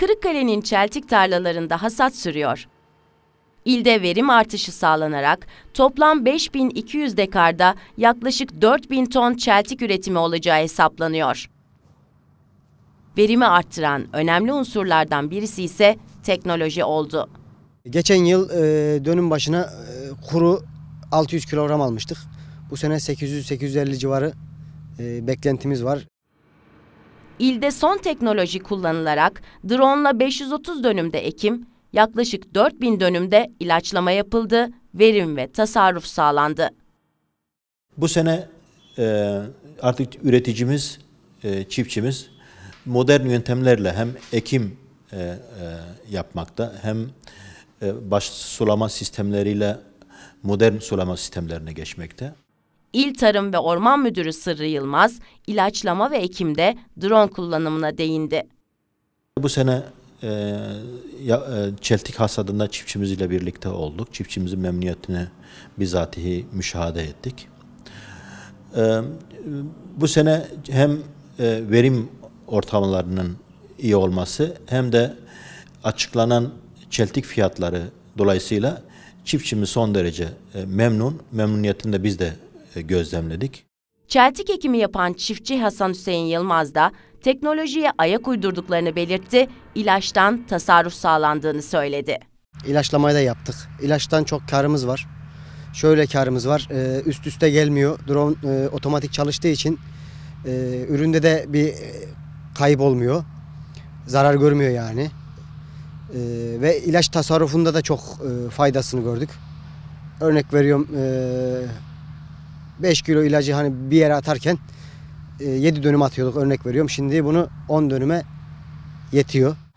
Kırıkkale'nin çeltik tarlalarında hasat sürüyor. İlde verim artışı sağlanarak toplam 5200 dekarda yaklaşık 4000 ton çeltik üretimi olacağı hesaplanıyor. Verimi arttıran önemli unsurlardan birisi ise teknoloji oldu. Geçen yıl e, dönüm başına e, kuru 600 kilogram almıştık. Bu sene 800-850 civarı e, beklentimiz var. İlde son teknoloji kullanılarak drone'la 530 dönümde ekim, yaklaşık 4000 dönümde ilaçlama yapıldı, verim ve tasarruf sağlandı. Bu sene e, artık üreticimiz, e, çiftçimiz modern yöntemlerle hem ekim e, e, yapmakta hem e, baş sulama sistemleriyle modern sulama sistemlerine geçmekte. İl Tarım ve Orman Müdürü Sırrı Yılmaz, ilaçlama ve ekimde drone kullanımına değindi. Bu sene e, ya, e, çeltik hasadında çiftçimizle birlikte olduk. Çiftçimizin memnuniyetini bizatihi müşahede ettik. E, bu sene hem e, verim ortamlarının iyi olması hem de açıklanan çeltik fiyatları dolayısıyla çiftçimiz son derece e, memnun. Memnuniyetini de biz de e, gözlemledik. Çeltik ekimi yapan çiftçi Hasan Hüseyin Yılmaz da teknolojiye ayak uydurduklarını belirtti, ilaçtan tasarruf sağlandığını söyledi. İlaçlamayı da yaptık. İlaçtan çok karımız var. Şöyle karımız var, e, üst üste gelmiyor. Drone e, otomatik çalıştığı için üründe de bir kayıp olmuyor. Zarar görmüyor yani. Ve ilaç tasarrufunda da çok faydasını gördük. Örnek veriyorum 5 kilo ilacı hani bir yere atarken 7 e, dönüm atıyorduk örnek veriyorum. Şimdi bunu 10 dönüme yetiyor.